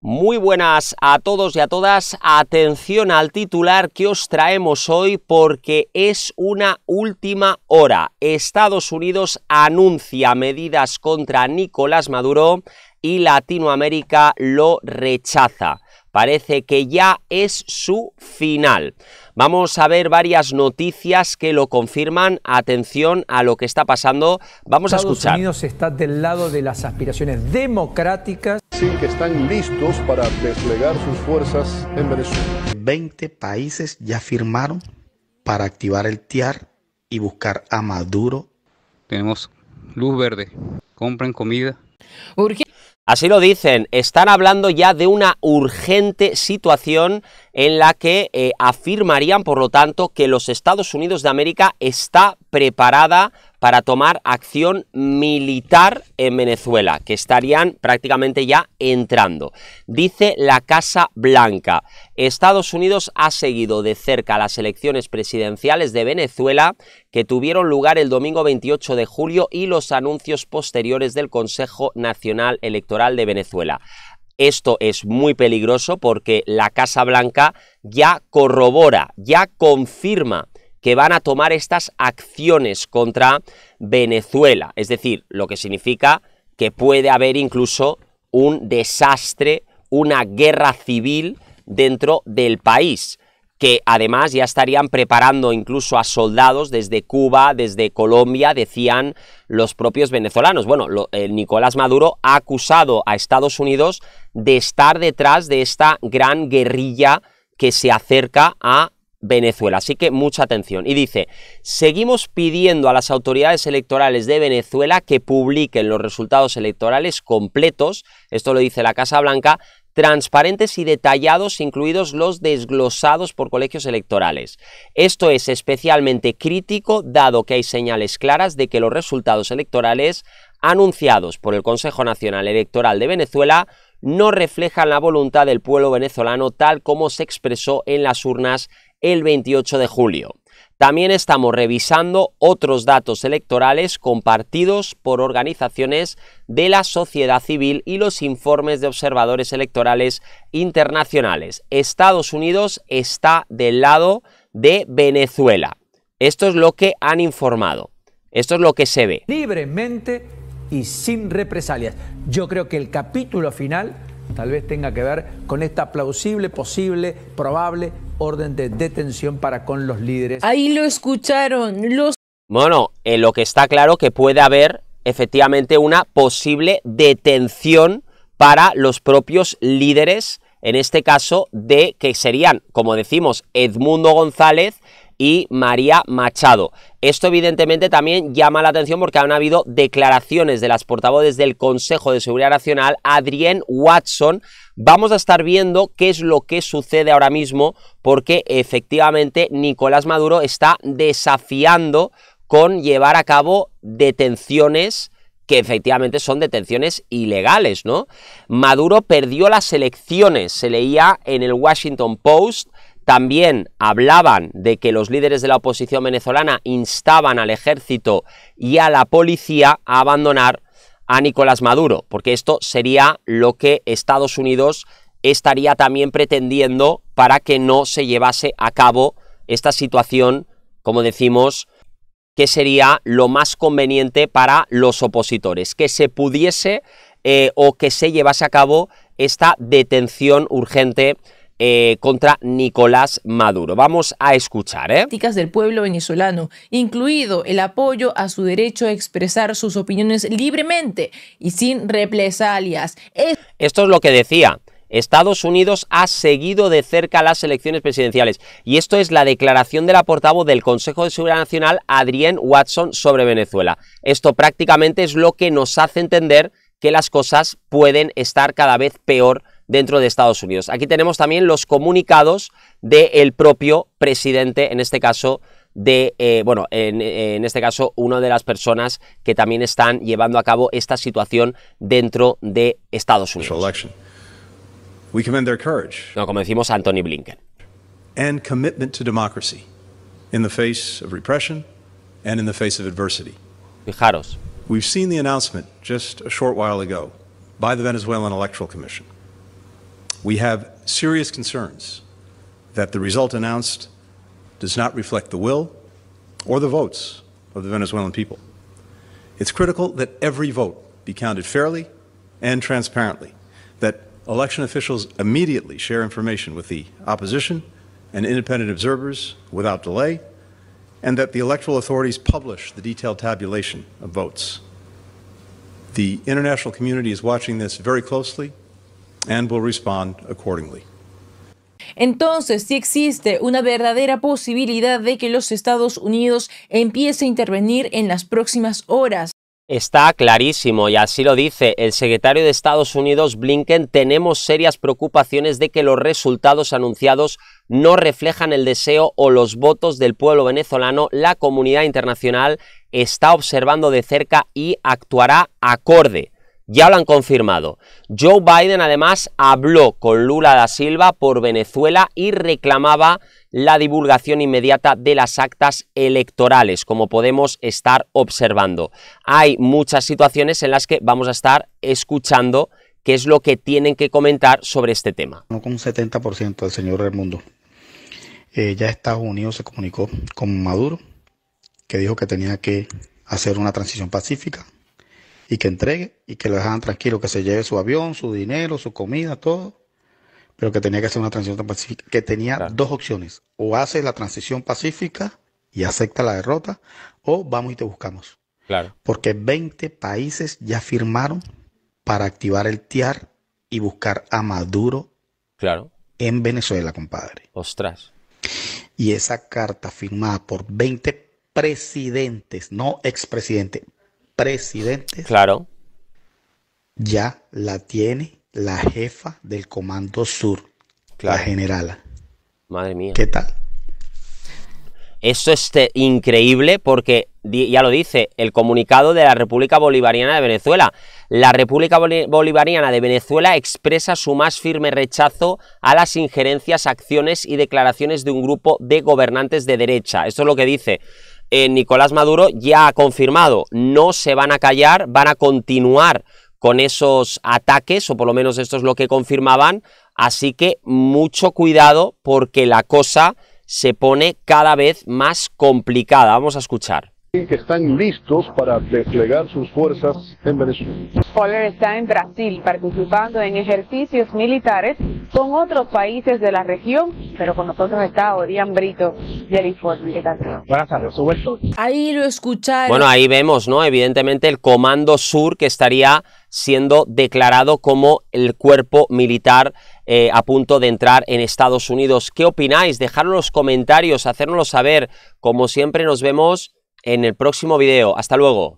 Muy buenas a todos y a todas. Atención al titular que os traemos hoy porque es una última hora. Estados Unidos anuncia medidas contra Nicolás Maduro y Latinoamérica lo rechaza parece que ya es su final. Vamos a ver varias noticias que lo confirman. Atención a lo que está pasando. Vamos a escuchar. Estados Unidos está del lado de las aspiraciones democráticas. Sí, que están listos para desplegar sus fuerzas en Venezuela. 20 países ya firmaron para activar el TIAR y buscar a Maduro. Tenemos luz verde. Compren comida. Así lo dicen, están hablando ya de una urgente situación en la que eh, afirmarían, por lo tanto, que los Estados Unidos de América está preparada para tomar acción militar en Venezuela, que estarían prácticamente ya entrando. Dice la Casa Blanca, Estados Unidos ha seguido de cerca las elecciones presidenciales de Venezuela que tuvieron lugar el domingo 28 de julio y los anuncios posteriores del Consejo Nacional Electoral de Venezuela. Esto es muy peligroso porque la Casa Blanca ya corrobora, ya confirma que van a tomar estas acciones contra Venezuela. Es decir, lo que significa que puede haber incluso un desastre, una guerra civil dentro del país, que además ya estarían preparando incluso a soldados desde Cuba, desde Colombia, decían los propios venezolanos. Bueno, eh, Nicolás Maduro ha acusado a Estados Unidos de estar detrás de esta gran guerrilla que se acerca a Venezuela. Así que mucha atención. Y dice, seguimos pidiendo a las autoridades electorales de Venezuela que publiquen los resultados electorales completos, esto lo dice la Casa Blanca, transparentes y detallados, incluidos los desglosados por colegios electorales. Esto es especialmente crítico dado que hay señales claras de que los resultados electorales anunciados por el Consejo Nacional Electoral de Venezuela no reflejan la voluntad del pueblo venezolano tal como se expresó en las urnas el 28 de julio. También estamos revisando otros datos electorales compartidos por organizaciones de la sociedad civil y los informes de observadores electorales internacionales. Estados Unidos está del lado de Venezuela. Esto es lo que han informado. Esto es lo que se ve. Libremente y sin represalias. Yo creo que el capítulo final tal vez tenga que ver con esta plausible, posible, probable orden de detención para con los líderes. Ahí lo escucharon los... Bueno, en eh, lo que está claro que puede haber efectivamente una posible detención para los propios líderes, en este caso de que serían, como decimos, Edmundo González, y María Machado. Esto evidentemente también llama la atención porque han habido declaraciones de las portavoces del Consejo de Seguridad Nacional, Adrienne Watson. Vamos a estar viendo qué es lo que sucede ahora mismo porque efectivamente Nicolás Maduro está desafiando con llevar a cabo detenciones que efectivamente son detenciones ilegales, ¿no? Maduro perdió las elecciones, se leía en el Washington Post, también hablaban de que los líderes de la oposición venezolana instaban al ejército y a la policía a abandonar a Nicolás Maduro, porque esto sería lo que Estados Unidos estaría también pretendiendo para que no se llevase a cabo esta situación, como decimos, que sería lo más conveniente para los opositores, que se pudiese eh, o que se llevase a cabo esta detención urgente eh, contra Nicolás Maduro. Vamos a escuchar. ¿eh? del pueblo venezolano, incluido el apoyo a su derecho a expresar sus opiniones libremente y sin represalias. Esto es lo que decía. Estados Unidos ha seguido de cerca las elecciones presidenciales. Y esto es la declaración de la portavoz del Consejo de Seguridad Nacional, Adrienne Watson, sobre Venezuela. Esto prácticamente es lo que nos hace entender que las cosas pueden estar cada vez peor dentro de Estados Unidos. Aquí tenemos también los comunicados del propio presidente, en este caso de, eh, bueno, en, este caso, una de las personas que también están llevando a cabo esta situación dentro de Estados Unidos. No, como decimos, Anthony Blinken. And Fijaros. announcement a short ago the Venezuelan Electoral Commission. We have serious concerns that the result announced does not reflect the will or the votes of the Venezuelan people. It's critical that every vote be counted fairly and transparently, that election officials immediately share information with the opposition and independent observers without delay, and that the electoral authorities publish the detailed tabulation of votes. The international community is watching this very closely and will respond accordingly. Entonces, si existe una verdadera posibilidad de que los Estados Unidos empiece a intervenir en las próximas horas. Está clarísimo y así lo dice el secretario de Estados Unidos Blinken, tenemos serias preocupaciones de que los resultados anunciados no reflejan el deseo o los votos del pueblo venezolano, la comunidad internacional está observando de cerca y actuará acorde ya lo han confirmado. Joe Biden además habló con Lula da Silva por Venezuela y reclamaba la divulgación inmediata de las actas electorales, como podemos estar observando. Hay muchas situaciones en las que vamos a estar escuchando qué es lo que tienen que comentar sobre este tema. Con un 70% del señor del mundo. Eh, ya Estados Unidos se comunicó con Maduro, que dijo que tenía que hacer una transición pacífica y que entregue y que lo dejan tranquilo, que se lleve su avión, su dinero, su comida, todo, pero que tenía que hacer una transición pacífica, que tenía dos opciones, o hace la transición pacífica y acepta la derrota, o vamos y te buscamos. Claro. Porque 20 países ya firmaron para activar el TIAR y buscar a Maduro claro. en Venezuela, compadre. Ostras. Y esa carta firmada por 20 presidentes, no expresidentes, Presidente, Claro. Ya la tiene la jefa del Comando Sur, la generala. Madre mía. ¿Qué tal? Eso es increíble porque, ya lo dice, el comunicado de la República Bolivariana de Venezuela. La República Bolivariana de Venezuela expresa su más firme rechazo a las injerencias, acciones y declaraciones de un grupo de gobernantes de derecha. Esto es lo que dice. Eh, Nicolás Maduro ya ha confirmado, no se van a callar, van a continuar con esos ataques, o por lo menos esto es lo que confirmaban, así que mucho cuidado porque la cosa se pone cada vez más complicada. Vamos a escuchar que están listos para desplegar sus fuerzas en Venezuela. Poller está en Brasil participando en ejercicios militares con otros países de la región, pero con nosotros está Orián Brito del Informe. ¿Qué tal? Buenas tardes, Ahí lo escucharon. Bueno, ahí vemos, ¿no? Evidentemente el Comando Sur que estaría siendo declarado como el cuerpo militar eh, a punto de entrar en Estados Unidos. ¿Qué opináis? Dejadnos los comentarios, hacérnoslo saber. Como siempre nos vemos en el próximo video. Hasta luego.